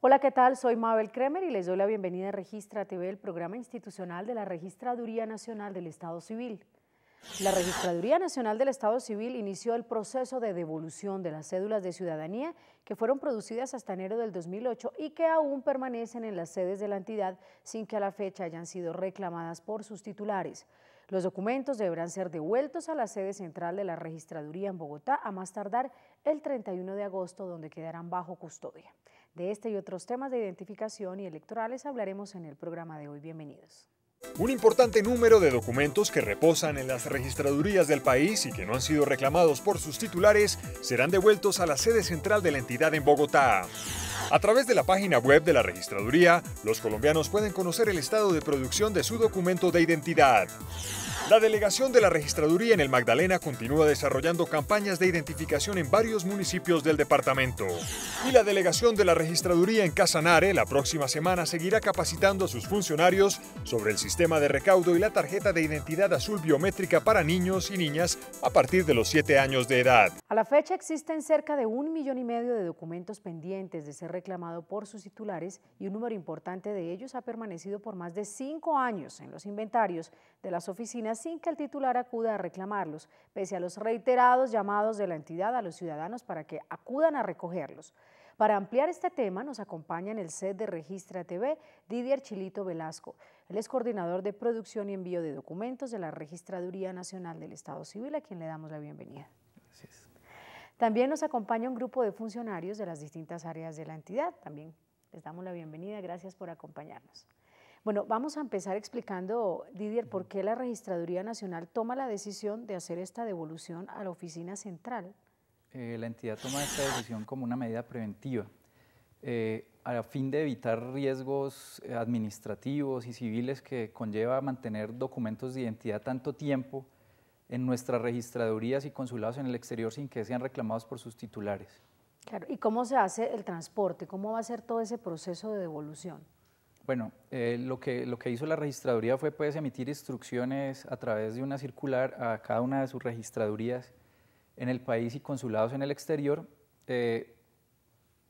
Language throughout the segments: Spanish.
Hola, ¿qué tal? Soy Mabel Kremer y les doy la bienvenida a Registra TV, el programa institucional de la Registraduría Nacional del Estado Civil. La Registraduría Nacional del Estado Civil inició el proceso de devolución de las cédulas de ciudadanía que fueron producidas hasta enero del 2008 y que aún permanecen en las sedes de la entidad sin que a la fecha hayan sido reclamadas por sus titulares. Los documentos deberán ser devueltos a la sede central de la Registraduría en Bogotá a más tardar el 31 de agosto, donde quedarán bajo custodia. De este y otros temas de identificación y electorales hablaremos en el programa de hoy. Bienvenidos. Un importante número de documentos que reposan en las registradurías del país y que no han sido reclamados por sus titulares serán devueltos a la sede central de la entidad en Bogotá. A través de la página web de la registraduría, los colombianos pueden conocer el estado de producción de su documento de identidad. La delegación de la registraduría en el Magdalena continúa desarrollando campañas de identificación en varios municipios del departamento. Y la delegación de la registraduría en Casanare la próxima semana seguirá capacitando a sus funcionarios sobre el sistema de recaudo y la tarjeta de identidad azul biométrica para niños y niñas a partir de los 7 años de edad. A la fecha existen cerca de un millón y medio de documentos pendientes de ser reclamado por sus titulares y un número importante de ellos ha permanecido por más de cinco años en los inventarios de las oficinas sin que el titular acuda a reclamarlos, pese a los reiterados llamados de la entidad a los ciudadanos para que acudan a recogerlos. Para ampliar este tema nos acompaña en el set de Registra TV Didier Chilito Velasco. Él es coordinador de producción y envío de documentos de la Registraduría Nacional del Estado Civil, a quien le damos la bienvenida. También nos acompaña un grupo de funcionarios de las distintas áreas de la entidad. También les damos la bienvenida. Gracias por acompañarnos. Bueno, vamos a empezar explicando, Didier, por qué la Registraduría Nacional toma la decisión de hacer esta devolución a la Oficina Central eh, la entidad toma esta decisión como una medida preventiva, eh, a fin de evitar riesgos eh, administrativos y civiles que conlleva mantener documentos de identidad tanto tiempo en nuestras registradurías y consulados en el exterior sin que sean reclamados por sus titulares. Claro, ¿y cómo se hace el transporte? ¿Cómo va a ser todo ese proceso de devolución? Bueno, lo, que, lo que hizo la registraduría fue pues, emitir instrucciones a través de una circular a cada una de sus registradurías en el país y consulados en el exterior, eh,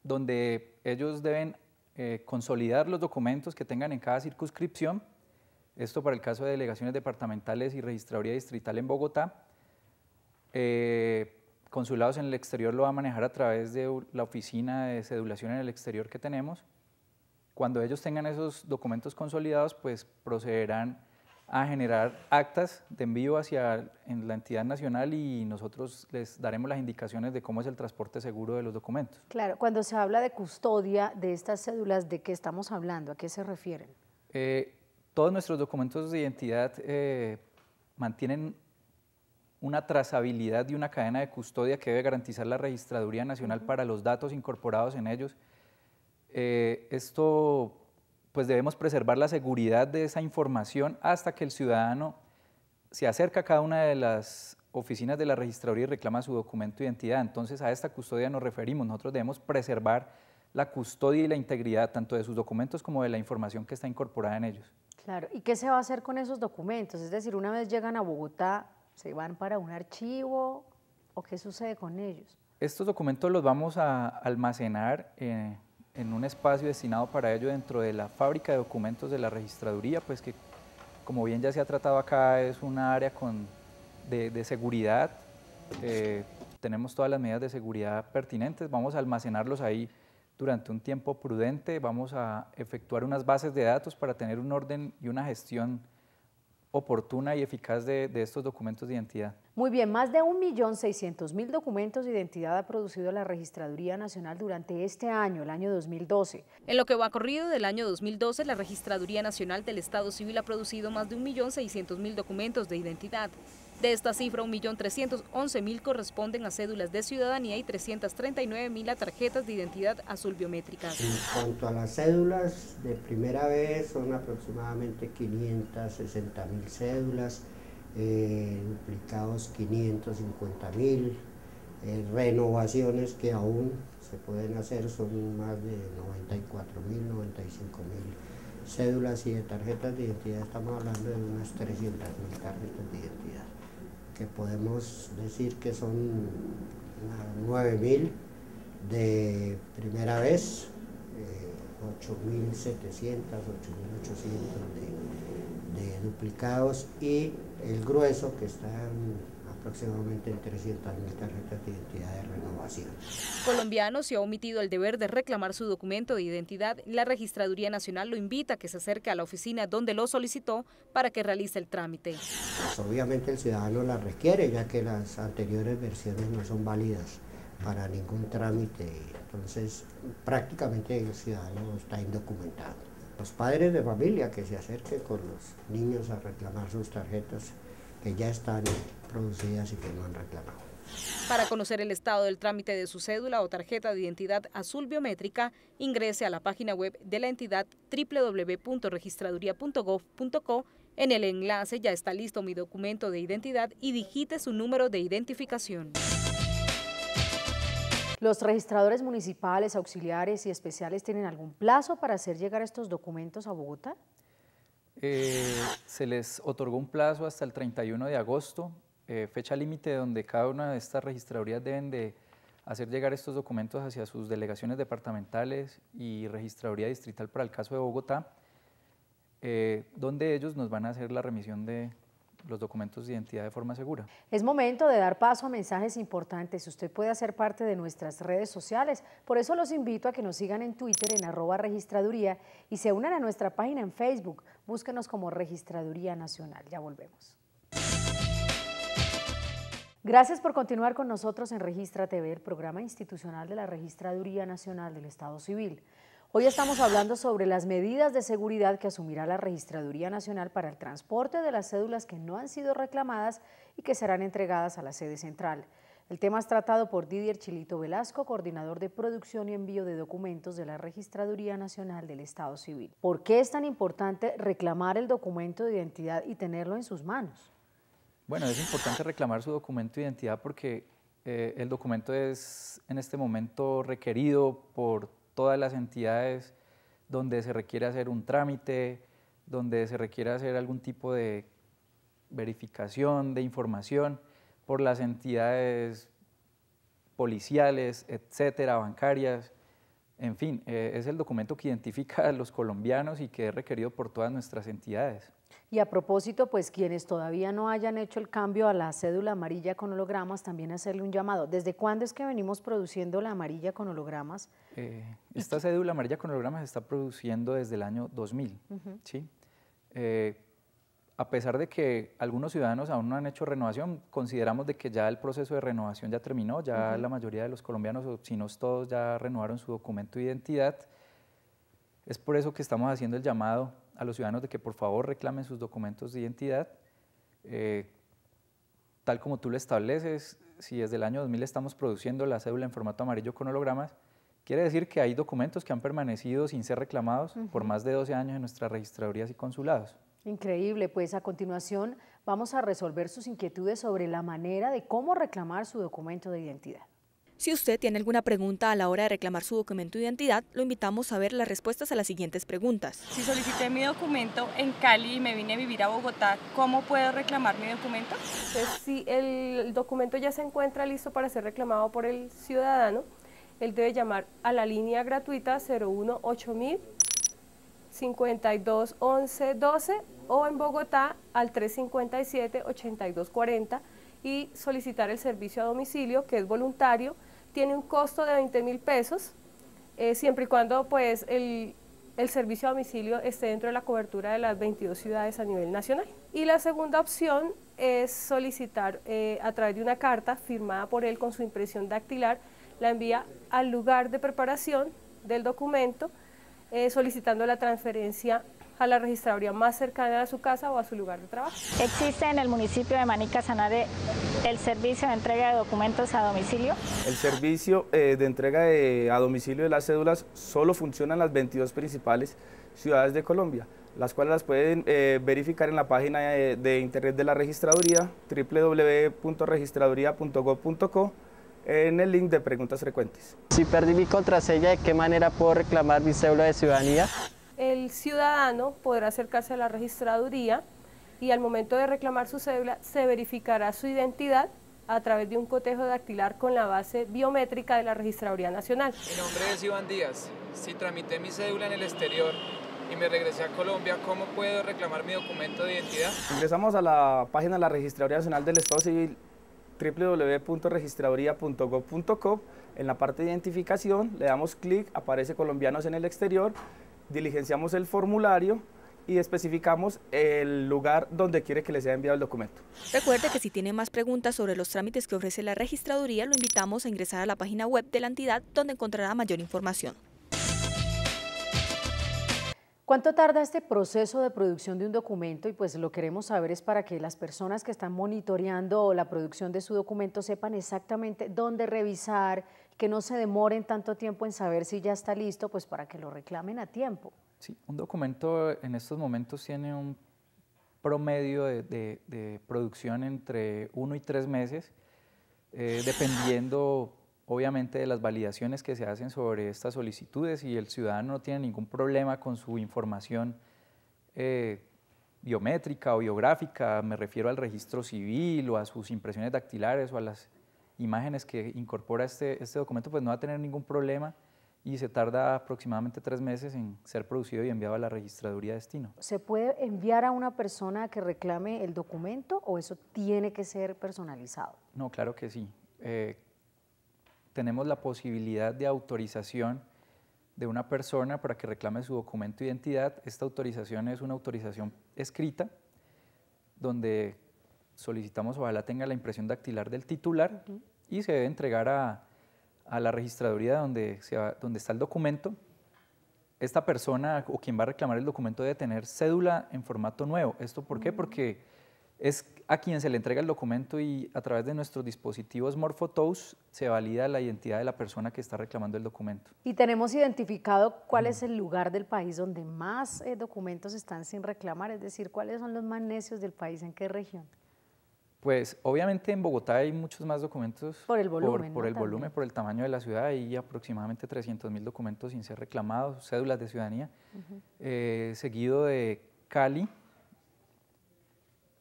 donde ellos deben eh, consolidar los documentos que tengan en cada circunscripción, esto para el caso de delegaciones departamentales y registraduría distrital en Bogotá. Eh, consulados en el exterior lo va a manejar a través de la oficina de cedulación en el exterior que tenemos. Cuando ellos tengan esos documentos consolidados, pues procederán a generar actas de envío hacia en la entidad nacional y nosotros les daremos las indicaciones de cómo es el transporte seguro de los documentos. Claro, cuando se habla de custodia de estas cédulas, ¿de qué estamos hablando? ¿A qué se refieren? Eh, todos nuestros documentos de identidad eh, mantienen una trazabilidad y una cadena de custodia que debe garantizar la Registraduría Nacional para los datos incorporados en ellos. Eh, esto pues debemos preservar la seguridad de esa información hasta que el ciudadano se acerca a cada una de las oficinas de la registraduría y reclama su documento de identidad. Entonces a esta custodia nos referimos. Nosotros debemos preservar la custodia y la integridad tanto de sus documentos como de la información que está incorporada en ellos. Claro, ¿y qué se va a hacer con esos documentos? Es decir, una vez llegan a Bogotá, ¿se van para un archivo o qué sucede con ellos? Estos documentos los vamos a almacenar eh, en un espacio destinado para ello dentro de la fábrica de documentos de la registraduría, pues que como bien ya se ha tratado acá es un área de, seguridad, eh, tenemos todas las medidas de seguridad pertinentes, vamos a almacenarlos ahí durante un tiempo prudente, vamos a efectuar unas bases de datos para tener un orden y una gestión oportuna y eficaz de estos documentos de identidad. Muy bien, más de 1.600.000 documentos de identidad ha producido la Registraduría Nacional durante este año, el año 2012. En lo que va corrido del año 2012, la Registraduría Nacional del Estado Civil ha producido más de 1.600.000 documentos de identidad. De esta cifra, 1.311.000 corresponden a cédulas de ciudadanía y 339.000 a tarjetas de identidad azul biométricas. En cuanto a las cédulas, de primera vez son aproximadamente 560.000 cédulas eh, duplicados 550.000, eh, renovaciones que aún se pueden hacer son más de 94 mil, 95 mil cédulas y de tarjetas de identidad, estamos hablando de unas 300 mil tarjetas de identidad, que podemos decir que son 9.000 mil de primera vez, 8.700, eh, 8.800 de, de duplicados y el grueso que están aproximadamente en 300.000 tarjetas de identidad de renovación. Colombiano se ha omitido el deber de reclamar su documento de identidad. La Registraduría Nacional lo invita a que se acerque a la oficina donde lo solicitó para que realice el trámite. Pues, obviamente el ciudadano la requiere ya que las anteriores versiones no son válidas para ningún trámite. Entonces prácticamente el ciudadano está indocumentado los padres de familia que se acerquen con los niños a reclamar sus tarjetas que ya están producidas y que no han reclamado. Para conocer el estado del trámite de su cédula o tarjeta de identidad azul biométrica, ingrese a la página web de la entidad www.registraduría.gov.co. En el enlace ya está listo mi documento de identidad y digite su número de identificación. ¿Los registradores municipales, auxiliares y especiales tienen algún plazo para hacer llegar estos documentos a Bogotá? Eh, se les otorgó un plazo hasta el 31 de agosto, eh, fecha límite donde cada una de estas registradurías deben de hacer llegar estos documentos hacia sus delegaciones departamentales y registraduría distrital para el caso de Bogotá, eh, donde ellos nos van a hacer la remisión de los documentos de identidad de forma segura. Es momento de dar paso a mensajes importantes. Usted puede hacer parte de nuestras redes sociales. Por eso los invito a que nos sigan en Twitter en arroba registraduría y se unan a nuestra página en Facebook. Búsquenos como Registraduría Nacional. Ya volvemos. Gracias por continuar con nosotros en Registra TV, el programa institucional de la Registraduría Nacional del Estado Civil. Hoy estamos hablando sobre las medidas de seguridad que asumirá la Registraduría Nacional para el transporte de las cédulas que no han sido reclamadas y que serán entregadas a la sede central. El tema es tratado por Didier Chilito Velasco, coordinador de producción y envío de documentos de la Registraduría Nacional del Estado Civil. ¿Por qué es tan importante reclamar el documento de identidad y tenerlo en sus manos? Bueno, es importante reclamar su documento de identidad porque eh, el documento es en este momento requerido por todas las entidades donde se requiere hacer un trámite, donde se requiere hacer algún tipo de verificación de información por las entidades policiales, etcétera, bancarias. En fin, eh, es el documento que identifica a los colombianos y que es requerido por todas nuestras entidades. Y a propósito, pues quienes todavía no hayan hecho el cambio a la cédula amarilla con hologramas, también hacerle un llamado. ¿Desde cuándo es que venimos produciendo la amarilla con hologramas? Eh, esta cédula amarilla con hologramas se está produciendo desde el año 2000, ¿sí? Eh, a pesar de que algunos ciudadanos aún no han hecho renovación, consideramos de que ya el proceso de renovación ya terminó, ya la mayoría de los colombianos, o si no todos, ya renovaron su documento de identidad. Es por eso que estamos haciendo el llamado a los ciudadanos de que por favor reclamen sus documentos de identidad. Eh, tal como tú lo estableces, si desde el año 2000 estamos produciendo la cédula en formato amarillo con hologramas, quiere decir que hay documentos que han permanecido sin ser reclamados por más de 12 años en nuestras registradurías y consulados. Increíble, pues a continuación vamos a resolver sus inquietudes sobre la manera de cómo reclamar su documento de identidad. Si usted tiene alguna pregunta a la hora de reclamar su documento de identidad, lo invitamos a ver las respuestas a las siguientes preguntas. Si solicité mi documento en Cali y me vine a vivir a Bogotá, ¿cómo puedo reclamar mi documento? Pues, si el documento ya se encuentra listo para ser reclamado por el ciudadano, él debe llamar a la línea gratuita 018000 52 11 12 o en Bogotá al 357 8240 y solicitar el servicio a domicilio que es voluntario tiene un costo de 20 mil pesos, eh, siempre y cuando pues, el, servicio a domicilio esté dentro de la cobertura de las 22 ciudades a nivel nacional. Y la segunda opción es solicitar eh, a través de una carta firmada por él con su impresión dactilar, la envía al lugar de preparación del documento eh, solicitando la transferencia a la registraduría más cercana a su casa o a su lugar de trabajo. Existe en el municipio de Manica Sanare el servicio de entrega de documentos a domicilio. El servicio eh, de entrega a domicilio de las cédulas solo funciona en las 22 principales ciudades de Colombia, las cuales las pueden eh, verificar en la página de, de internet de la registraduría www.registraduría.gov.co en el link de preguntas frecuentes. Si perdí mi contraseña, ¿de qué manera puedo reclamar mi cédula de ciudadanía? el ciudadano podrá acercarse a la registraduría y al momento de reclamar su cédula se verificará su identidad a través de un cotejo dactilar con la base biométrica de la Registraduría Nacional. Mi nombre es Iván Díaz. Si tramité mi cédula en el exterior y me regresé a Colombia, ¿cómo puedo reclamar mi documento de identidad? Ingresamos a la página de la Registraduría Nacional del Estado Civil www.registraduría.gov.co. En la parte de identificación le damos clic, aparece colombianos en el exterior diligenciamos el formulario y especificamos el lugar donde quiere que le sea enviado el documento. Recuerde que si tiene más preguntas sobre los trámites que ofrece la registraduría, lo invitamos a ingresar a la página web de la entidad donde encontrará mayor información. ¿Cuánto tarda este proceso de producción de un documento? Y pues lo queremos saber es para que las personas que están monitoreando la producción de su documento sepan exactamente dónde revisar, que no se demoren tanto tiempo en saber si ya está listo, pues para que lo reclamen a tiempo. Sí, un documento en estos momentos tiene un promedio de, producción entre uno y tres meses, eh, dependiendo obviamente de las validaciones que se hacen sobre estas solicitudes y el ciudadano no tiene ningún problema con su información eh, biométrica o biográfica, me refiero al registro civil o a sus impresiones dactilares o a las imágenes que incorpora este, este documento, pues no va a tener ningún problema y se tarda aproximadamente tres meses en ser producido y enviado a la registraduría de destino. ¿Se puede enviar a una persona que reclame el documento o eso tiene que ser personalizado? No, claro que sí. Eh, tenemos la posibilidad de autorización de una persona para que reclame su documento de identidad. Esta autorización es una autorización escrita donde solicitamos ojalá tenga la impresión dactilar del titular y se debe entregar a, a la registraduría donde, donde está el documento. Esta persona o quien va a reclamar el documento debe tener cédula en formato nuevo. ¿Esto por qué? Mm. Porque es a quien se le entrega el documento y a través de nuestros dispositivos MorphoTOS se valida la identidad de la persona que está reclamando el documento. Y tenemos identificado cuál es el lugar del país donde más eh, documentos están sin reclamar, es decir, cuáles son los más necios del país, en qué región. Pues obviamente en Bogotá hay muchos más documentos por el volumen, por, el, por el tamaño de la ciudad, hay aproximadamente 300.000 mil documentos sin ser reclamados, cédulas de ciudadanía, eh, seguido de Cali,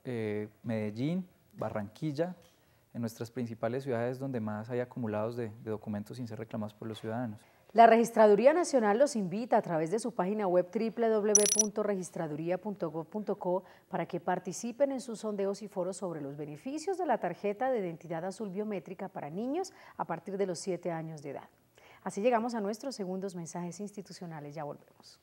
eh, Medellín, Barranquilla, en nuestras principales ciudades donde más hay acumulados de documentos sin ser reclamados por los ciudadanos. La Registraduría Nacional los invita a través de su página web www.registraduría.gov.co para que participen en sus sondeos y foros sobre los beneficios de la tarjeta de identidad azul biométrica para niños a partir de los 7 años de edad. Así llegamos a nuestros segundos mensajes institucionales. Ya volvemos.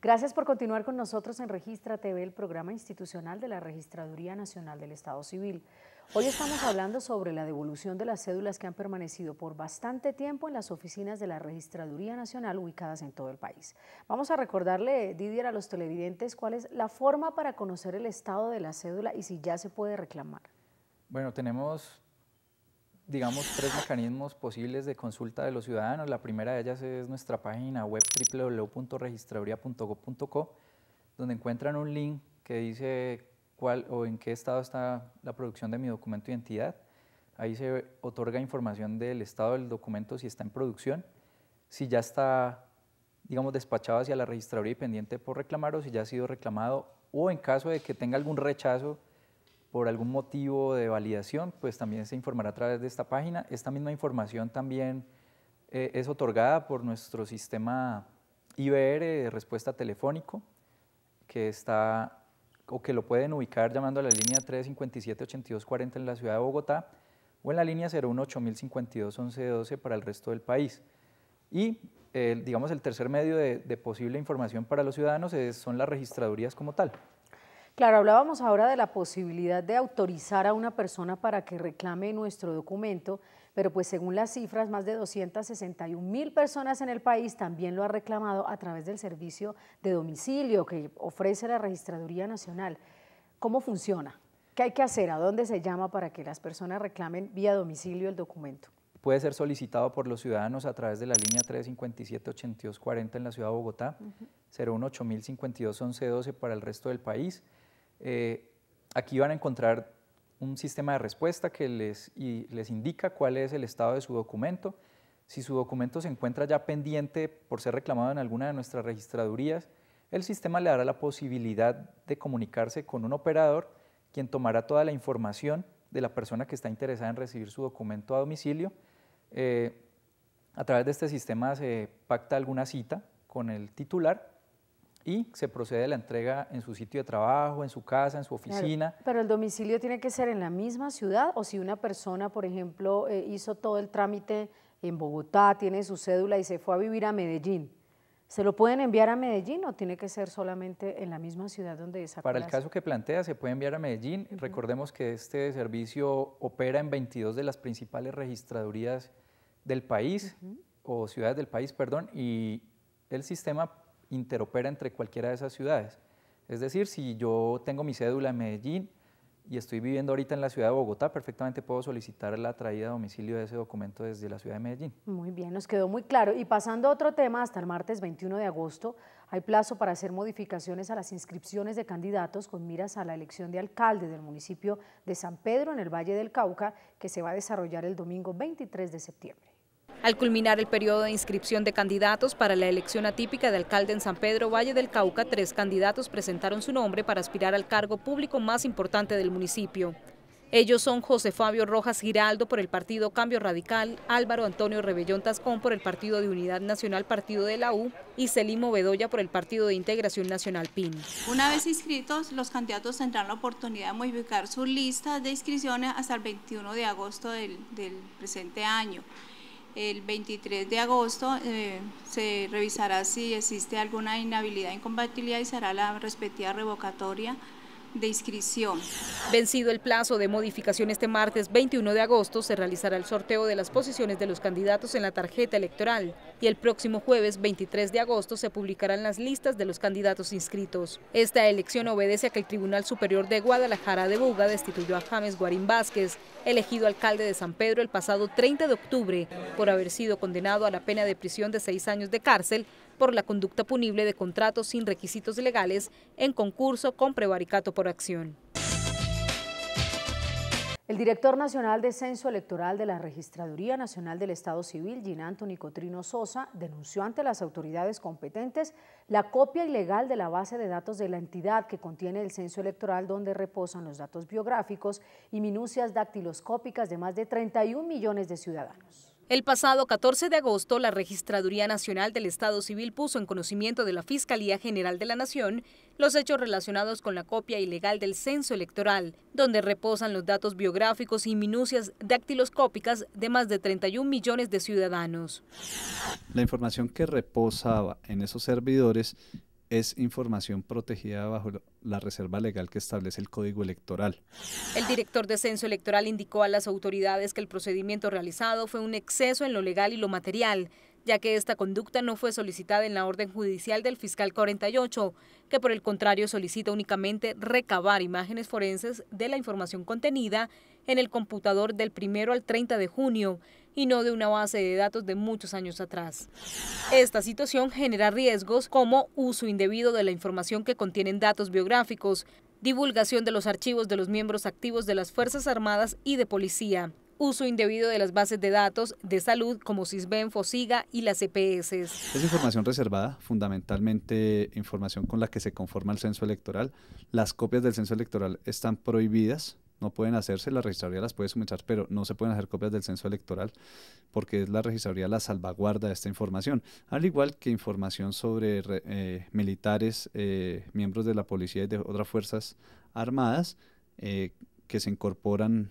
Gracias por continuar con nosotros en Registra TV, el programa institucional de la Registraduría Nacional del Estado Civil. Hoy estamos hablando sobre la devolución de las cédulas que han permanecido por bastante tiempo en las oficinas de la Registraduría Nacional ubicadas en todo el país. Vamos a recordarle, Didier, a los televidentes cuál es la forma para conocer el estado de la cédula y si ya se puede reclamar. Bueno, tenemos digamos, tres mecanismos posibles de consulta de los ciudadanos. La primera de ellas es nuestra página web www.registraduría.gov.co, donde encuentran un link que dice cuál o en qué estado está la producción de mi documento de identidad. Ahí se otorga información del estado del documento si está en producción, si ya está, digamos, despachado hacia la registraduría y pendiente por reclamar o si ya ha sido reclamado o en caso de que tenga algún rechazo por algún motivo de validación, pues también se informará a través de esta página. Esta misma información también eh, es otorgada por nuestro sistema IBR de respuesta telefónico, que está o que lo pueden ubicar llamando a la línea 357-8240 en la ciudad de Bogotá o en la línea 018 052 1112 para el resto del país. Y eh, digamos el tercer medio de, posible información para los ciudadanos son las registradurías como tal. Claro, hablábamos ahora de la posibilidad de autorizar a una persona para que reclame nuestro documento, pero pues según las cifras, más de 261 mil personas en el país también lo ha reclamado a través del servicio de domicilio que ofrece la Registraduría Nacional. ¿Cómo funciona? ¿Qué hay que hacer? ¿A dónde se llama para que las personas reclamen vía domicilio el documento? Puede ser solicitado por los ciudadanos a través de la línea 357-8240 en la ciudad de Bogotá, uh para el resto del país eh, aquí van a encontrar un sistema de respuesta que les, indica cuál es el estado de su documento. Si su documento se encuentra ya pendiente por ser reclamado en alguna de nuestras registradurías, el sistema le dará la posibilidad de comunicarse con un operador, quien tomará toda la información de la persona que está interesada en recibir su documento a domicilio. Eh, a través de este sistema se pacta alguna cita con el titular y se procede a la entrega en su sitio de trabajo, en su casa, en su oficina. pero el domicilio tiene que ser en la misma ciudad o si una persona, por ejemplo, eh, hizo todo el trámite en Bogotá, tiene su cédula y se fue a vivir a Medellín. ¿Se lo pueden enviar a Medellín o tiene que ser solamente en la misma ciudad donde esa Para el caso que plantea, se puede enviar a Medellín. Recordemos que este servicio opera en 22 de las principales registradurías del país, o ciudades del país, perdón, y el sistema interopera entre cualquiera de esas ciudades. Es decir, si yo tengo mi cédula en Medellín y estoy viviendo ahorita en la ciudad de Bogotá, perfectamente puedo solicitar la traída a domicilio de ese documento desde la ciudad de Medellín. Muy bien, nos quedó muy claro. Y pasando a otro tema, hasta el martes 21 de agosto hay plazo para hacer modificaciones a las inscripciones de candidatos con miras a la elección de alcalde del municipio de San Pedro en el Valle del Cauca, que se va a desarrollar el domingo 23 de septiembre. Al culminar el periodo de inscripción de candidatos para la elección atípica de alcalde en San Pedro Valle del Cauca, tres candidatos presentaron su nombre para aspirar al cargo público más importante del municipio. Ellos son José Fabio Rojas Giraldo por el Partido Cambio Radical, Álvaro Antonio Rebellón Tascón por el Partido de Unidad Nacional Partido de la U y Celimo Bedoya por el Partido de Integración Nacional PIN. Una vez inscritos, los candidatos tendrán la oportunidad de modificar su lista de inscripciones hasta el 21 de agosto del presente año. El 23 de agosto eh, se revisará si existe alguna inhabilidad, incompatibilidad y será la respectiva revocatoria de inscripción. Vencido el plazo de modificación este martes 21 de agosto, se realizará el sorteo de las posiciones de los candidatos en la tarjeta electoral y el próximo jueves 23 de agosto se publicarán las listas de los candidatos inscritos. Esta elección obedece a que el Tribunal Superior de Guadalajara de Buga destituyó a James Guarín Vázquez, elegido alcalde de San Pedro el pasado 30 de octubre, por haber sido condenado a la pena de prisión de seis años de cárcel por la conducta punible de contratos sin requisitos legales en concurso con prevaricato por acción. El director nacional de censo electoral de la Registraduría Nacional del Estado Civil, Ginanto Anthony Sosa, denunció ante las autoridades competentes la copia ilegal de la base de datos de la entidad que contiene el censo electoral donde reposan los datos biográficos y minucias dactiloscópicas de más de 31 millones de ciudadanos. El pasado 14 de agosto, la Registraduría Nacional del Estado Civil puso en conocimiento de la Fiscalía General de la Nación los hechos relacionados con la copia ilegal del censo electoral, donde reposan los datos biográficos y minucias dactiloscópicas de más de 31 millones de ciudadanos. La información que reposaba en esos servidores es información protegida bajo la reserva legal que establece el Código Electoral. El director de Censo Electoral indicó a las autoridades que el procedimiento realizado fue un exceso en lo legal y lo material, ya que esta conducta no fue solicitada en la orden judicial del fiscal 48, que por el contrario solicita únicamente recabar imágenes forenses de la información contenida en el computador del primero al 30 de junio y no de una base de datos de muchos años atrás. Esta situación genera riesgos como uso indebido de la información que contienen datos biográficos, divulgación de los archivos de los miembros activos de las Fuerzas Armadas y de Policía, uso indebido de las bases de datos de salud como Sisben, FOSIGA y las EPS. Es información reservada, fundamentalmente información con la que se conforma el censo electoral. Las copias del censo electoral están prohibidas no pueden hacerse, la registraría las puede suministrar, pero no se pueden hacer copias del censo electoral porque es la registraría la salvaguarda de esta información, al igual que información sobre eh, militares, eh, miembros de la policía y de otras fuerzas armadas eh, que se incorporan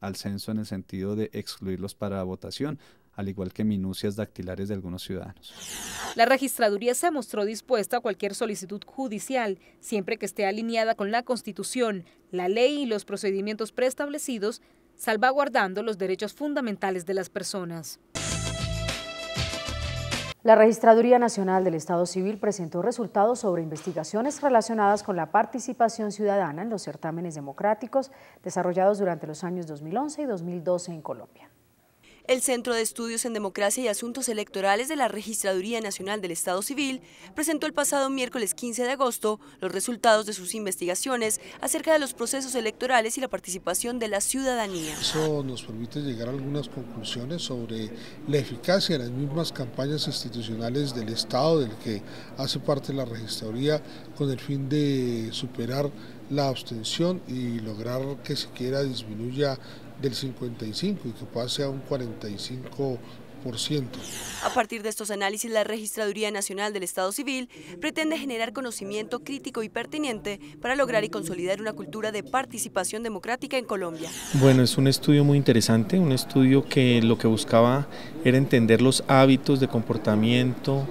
al censo en el sentido de excluirlos para votación, al igual que minucias dactilares de algunos ciudadanos. La registraduría se mostró dispuesta a cualquier solicitud judicial, siempre que esté alineada con la Constitución, la ley y los procedimientos preestablecidos, salvaguardando los derechos fundamentales de las personas. La Registraduría Nacional del Estado Civil presentó resultados sobre investigaciones relacionadas con la participación ciudadana en los certámenes democráticos desarrollados durante los años 2011 y 2012 en Colombia. El Centro de Estudios en Democracia y Asuntos Electorales de la Registraduría Nacional del Estado Civil presentó el pasado miércoles 15 de agosto los resultados de sus investigaciones acerca de los procesos electorales y la participación de la ciudadanía. Eso nos permite llegar a algunas conclusiones sobre la eficacia de las mismas campañas institucionales del Estado del que hace parte la Registraduría con el fin de superar la abstención y lograr que siquiera disminuya del 55 y que pase a un 45%. A partir de estos análisis, la Registraduría Nacional del Estado Civil pretende generar conocimiento crítico y pertinente para lograr y consolidar una cultura de participación democrática en Colombia. Bueno, es un estudio muy interesante, un estudio que lo que buscaba era entender los hábitos de comportamiento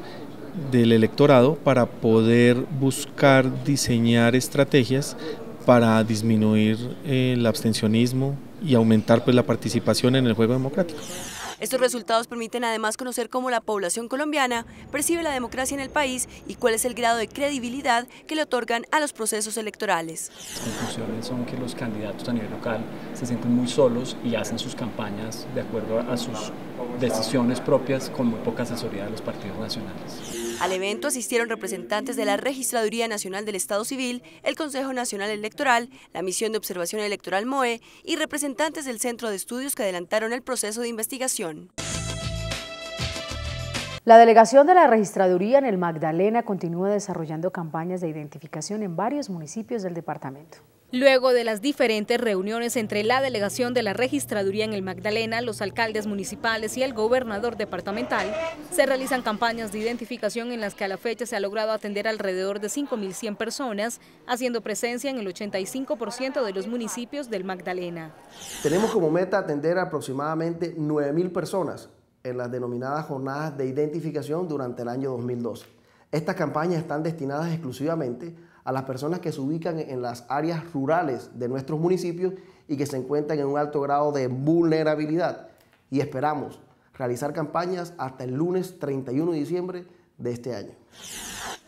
del electorado para poder buscar diseñar estrategias para disminuir eh, el abstencionismo, y aumentar pues, la participación en el juego democrático. Estos resultados permiten además conocer cómo la población colombiana percibe la democracia en el país y cuál es el grado de credibilidad que le otorgan a los procesos electorales. Las conclusiones son que los candidatos a nivel local se sienten muy solos y hacen sus campañas de acuerdo a sus decisiones propias con muy poca asesoría de los partidos nacionales. Al evento asistieron representantes de la Registraduría Nacional del Estado Civil, el Consejo Nacional Electoral, la Misión de Observación Electoral MOE y representantes del Centro de Estudios que adelantaron el proceso de investigación. La delegación de la registraduría en el Magdalena continúa desarrollando campañas de identificación en varios municipios del departamento. Luego de las diferentes reuniones entre la delegación de la registraduría en el Magdalena, los alcaldes municipales y el gobernador departamental, se realizan campañas de identificación en las que a la fecha se ha logrado atender alrededor de 5.100 personas, haciendo presencia en el 85% de los municipios del Magdalena. Tenemos como meta atender aproximadamente 9.000 personas en las denominadas jornadas de identificación durante el año 2012. Estas campañas están destinadas exclusivamente a las personas que se ubican en las áreas rurales de nuestros municipios y que se encuentran en un alto grado de vulnerabilidad. Y esperamos realizar campañas hasta el lunes 31 de diciembre de este año.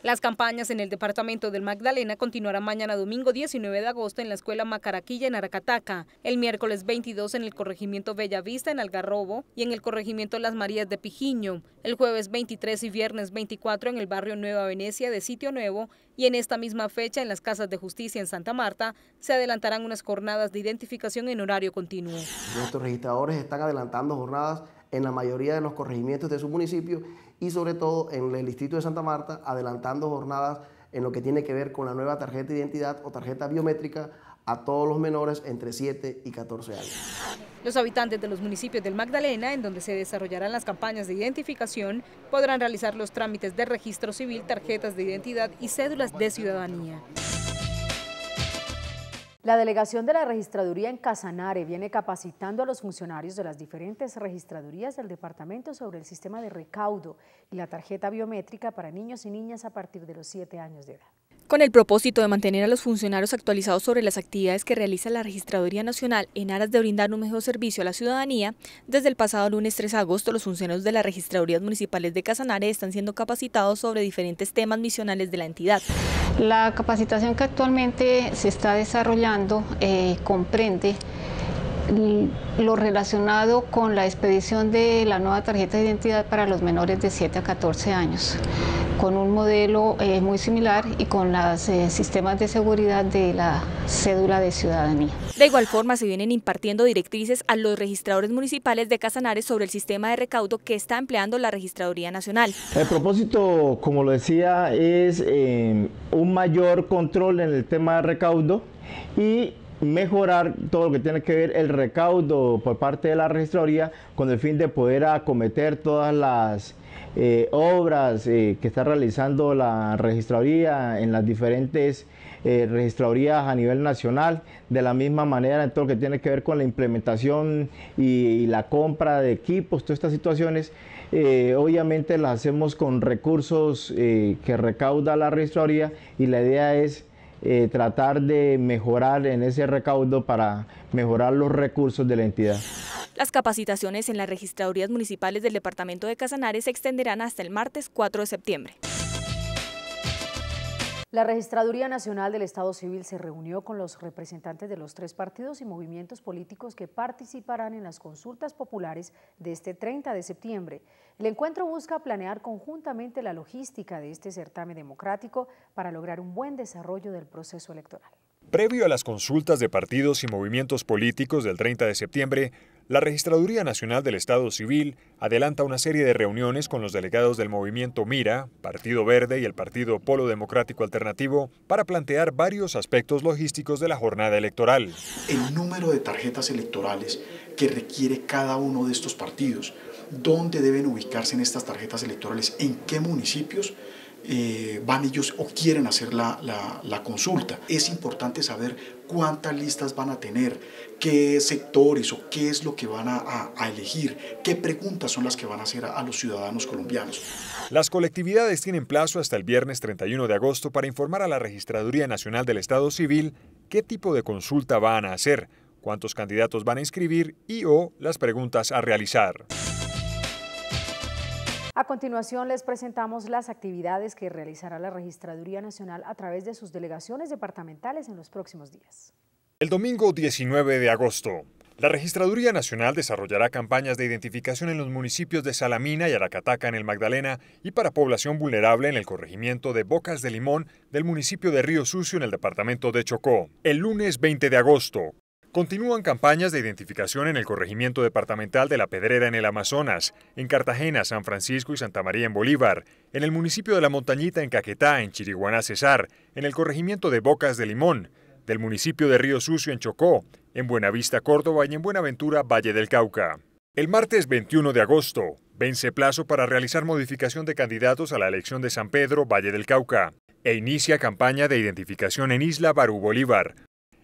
Las campañas en el departamento del Magdalena continuarán mañana domingo 19 de agosto en la escuela Macaraquilla en Aracataca, el miércoles 22 en el corregimiento Bellavista en Algarrobo y en el corregimiento Las Marías de Pijiño, el jueves 23 y viernes 24 en el barrio Nueva Venecia de Sitio Nuevo y en esta misma fecha en las casas de justicia en Santa Marta se adelantarán unas jornadas de identificación en horario continuo. Nuestros registradores están adelantando jornadas en la mayoría de los corregimientos de su municipio y sobre todo en el distrito de Santa Marta, adelantando jornadas en lo que tiene que ver con la nueva tarjeta de identidad o tarjeta biométrica a todos los menores entre 7 y 14 años. Los habitantes de los municipios del Magdalena, en donde se desarrollarán las campañas de identificación, podrán realizar los trámites de registro civil, tarjetas de identidad y cédulas de ciudadanía. La delegación de la registraduría en Casanare viene capacitando a los funcionarios de las diferentes registradurías del departamento sobre el sistema de recaudo y la tarjeta biométrica para niños y niñas a partir de los 7 años de edad. Con el propósito de mantener a los funcionarios actualizados sobre las actividades que realiza la Registraduría Nacional en aras de brindar un mejor servicio a la ciudadanía, desde el pasado lunes 3 de agosto los funcionarios de las Registradurías Municipales de Casanare están siendo capacitados sobre diferentes temas misionales de la entidad. La capacitación que actualmente se está desarrollando eh, comprende lo relacionado con la expedición de la nueva tarjeta de identidad para los menores de 7 a 14 años, con un modelo eh, muy similar y con los eh, sistemas de seguridad de la cédula de ciudadanía. De igual forma, se vienen impartiendo directrices a los registradores municipales de Casanares sobre el sistema de recaudo que está empleando la Registraduría Nacional. El propósito, como lo decía, es eh, un mayor control en el tema de recaudo y mejorar todo lo que tiene que ver el recaudo por parte de la registraduría con el fin de poder acometer todas las eh, obras eh, que está realizando la registraduría en las diferentes registrarías eh, registradurías a nivel nacional, de la misma manera en todo lo que tiene que ver con la implementación y, la compra de equipos, todas estas situaciones, obviamente las hacemos con recursos que recauda la registraduría y la idea es eh, tratar de mejorar en ese recaudo para mejorar los recursos de la entidad. Las capacitaciones en las registradurías municipales del departamento de Casanares se extenderán hasta el martes 4 de septiembre. La Registraduría Nacional del Estado Civil se reunió con los representantes de los tres partidos y movimientos políticos que participarán en las consultas populares de este 30 de septiembre. El encuentro busca planear conjuntamente la logística de este certamen democrático para lograr un buen desarrollo del proceso electoral. Previo a las consultas de partidos y movimientos políticos del 30 de septiembre, la Registraduría Nacional del Estado Civil adelanta una serie de reuniones con los delegados del movimiento Mira, Partido Verde y el Partido Polo Democrático Alternativo para plantear varios aspectos logísticos de la jornada electoral. El número de tarjetas electorales que requiere cada uno de estos partidos, dónde deben ubicarse en estas tarjetas electorales, en qué municipios, eh, van ellos o quieren hacer la, consulta. Es importante saber cuántas listas van a tener, qué sectores o qué es lo que van a, elegir, qué preguntas son las que van a hacer a los ciudadanos colombianos. Las colectividades tienen plazo hasta el viernes 31 de agosto para informar a la Registraduría Nacional del Estado Civil qué tipo de consulta van a hacer, cuántos candidatos van a inscribir y o las preguntas a realizar. A continuación les presentamos las actividades que realizará la Registraduría Nacional a través de sus delegaciones departamentales en los próximos días. El domingo 19 de agosto, la Registraduría Nacional desarrollará campañas de identificación en los municipios de Salamina y Aracataca en el Magdalena y para población vulnerable en el corregimiento de Bocas de Limón del municipio de Río Sucio en el departamento de Chocó. El lunes 20 de agosto, Continúan campañas de identificación en el corregimiento departamental de La Pedrera en el Amazonas, en Cartagena, San Francisco y Santa María en Bolívar, en el municipio de La Montañita en Caquetá, en Chiriguaná Cesar, en el corregimiento de Bocas de Limón, del municipio de Río Sucio en Chocó, en Buenavista, Córdoba y en Buenaventura, Valle del Cauca. El martes 21 de agosto vence plazo para realizar modificación de candidatos a la elección de San Pedro, Valle del Cauca, e inicia campaña de identificación en Isla Barú Bolívar,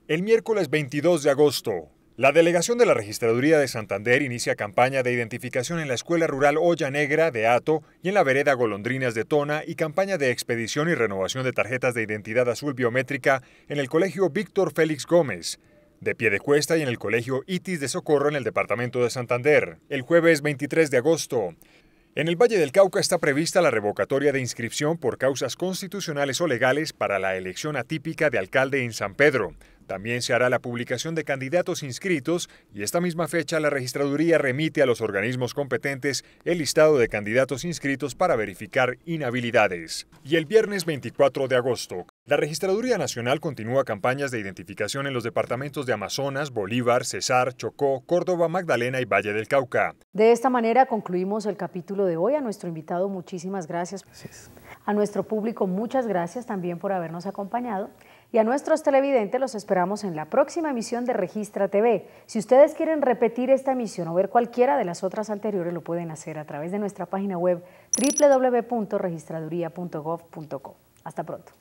el miércoles 22 de agosto, la delegación de la Registraduría de Santander inicia campaña de identificación en la Escuela Rural Olla Negra de Ato y en la vereda Golondrinas de Tona y campaña de expedición y renovación de tarjetas de identidad azul biométrica en el Colegio Víctor Félix Gómez, de pie de cuesta y en el Colegio Itis de Socorro en el Departamento de Santander, el jueves 23 de agosto. En el Valle del Cauca está prevista la revocatoria de inscripción por causas constitucionales o legales para la elección atípica de alcalde en San Pedro, también se hará la publicación de candidatos inscritos y esta misma fecha la registraduría remite a los organismos competentes el listado de candidatos inscritos para verificar inhabilidades. Y el viernes 24 de agosto, la Registraduría Nacional continúa campañas de identificación en los departamentos de Amazonas, Bolívar, Cesar, Chocó, Córdoba, Magdalena y Valle del Cauca. De esta manera concluimos el capítulo de hoy. A nuestro invitado muchísimas gracias. gracias. A nuestro público muchas gracias también por habernos acompañado. Y a nuestros televidentes los esperamos en la próxima emisión de Registra TV. Si ustedes quieren repetir esta emisión o ver cualquiera de las otras anteriores, lo pueden hacer a través de nuestra página web www.registraduría.gov.co. Hasta pronto.